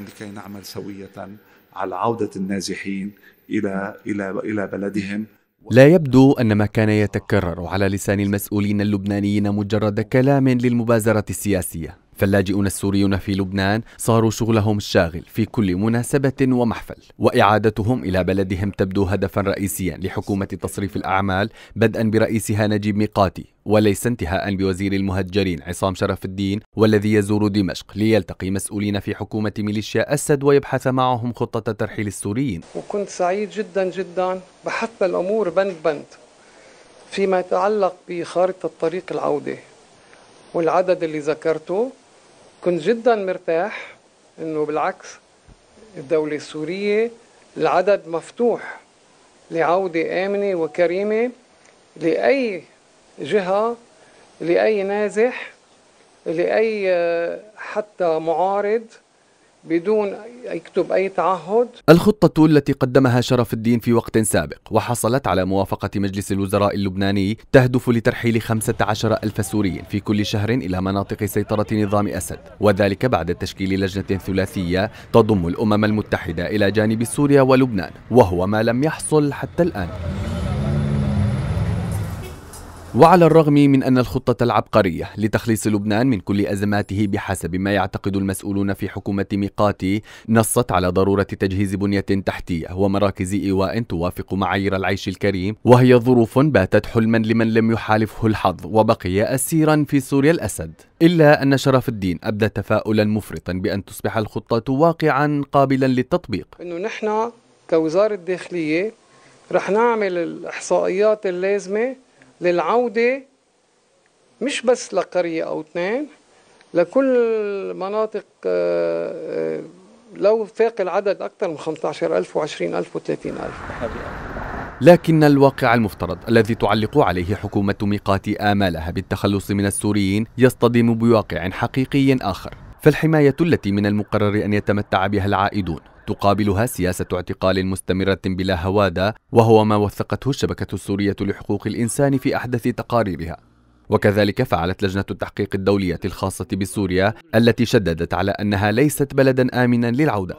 لكي نعمل سوية على عودة النازحين إلى إلى إلى بلدهم لا يبدو أن ما كان يتكرر على لسان المسؤولين اللبنانيين مجرد كلام للمبازرة السياسية فاللاجئون السوريون في لبنان صاروا شغلهم الشاغل في كل مناسبة ومحفل وإعادتهم إلى بلدهم تبدو هدفا رئيسيا لحكومة تصريف الأعمال بدءا برئيسها نجيب ميقاتي وليس انتهاء بوزير المهجرين عصام شرف الدين والذي يزور دمشق ليلتقي مسؤولين في حكومة ميليشيا أسد ويبحث معهم خطة ترحيل السوريين وكنت سعيد جدا جدا بحثت الأمور بند بند فيما يتعلق بخارطة طريق العودة والعدد اللي ذكرته كنت جدا مرتاح انه بالعكس الدولة السورية العدد مفتوح لعودة آمنة وكريمة لأي جهة لأي نازح لأي آه، حتى معارض بدون يكتب أي تعهد الخطة التي قدمها شرف الدين في وقت سابق وحصلت على موافقة مجلس الوزراء اللبناني تهدف لترحيل 15 ألف سوري في كل شهر إلى مناطق سيطرة نظام أسد وذلك بعد تشكيل لجنة ثلاثية تضم الأمم المتحدة إلى جانب سوريا ولبنان وهو ما لم يحصل حتى الآن وعلى الرغم من أن الخطة العبقرية لتخليص لبنان من كل أزماته بحسب ما يعتقد المسؤولون في حكومة ميقاتي نصت على ضرورة تجهيز بنية تحتية ومراكز إيواء توافق معايير العيش الكريم وهي ظروف باتت حلما لمن لم يحالفه الحظ وبقي أسيرا في سوريا الأسد إلا أن شرف الدين أبدى تفاؤلا مفرطا بأن تصبح الخطة واقعا قابلا للتطبيق أنه نحن كوزارة داخلية رح نعمل الإحصائيات اللازمة للعودة مش بس لقرية أو اثنين لكل مناطق آه، آه، لو فاق العدد أكثر من 15000 و20000 و30000 لكن الواقع المفترض الذي تعلق عليه حكومة ميقات آمالها بالتخلص من السوريين يصطدم بواقع حقيقي آخر فالحماية التي من المقرر أن يتمتع بها العائدون تقابلها سياسة اعتقال مستمرة بلا هوادة وهو ما وثقته الشبكة السورية لحقوق الإنسان في أحدث تقاريرها وكذلك فعلت لجنة التحقيق الدولية الخاصة بسوريا التي شددت على أنها ليست بلدا آمنا للعودة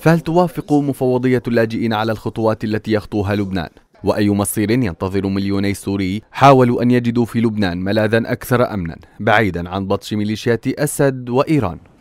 فهل توافق مفوضية اللاجئين على الخطوات التي يخطوها لبنان؟ وأي مصير ينتظر مليوني سوري حاولوا أن يجدوا في لبنان ملاذا أكثر أمنا بعيدا عن بطش ميليشيات أسد وإيران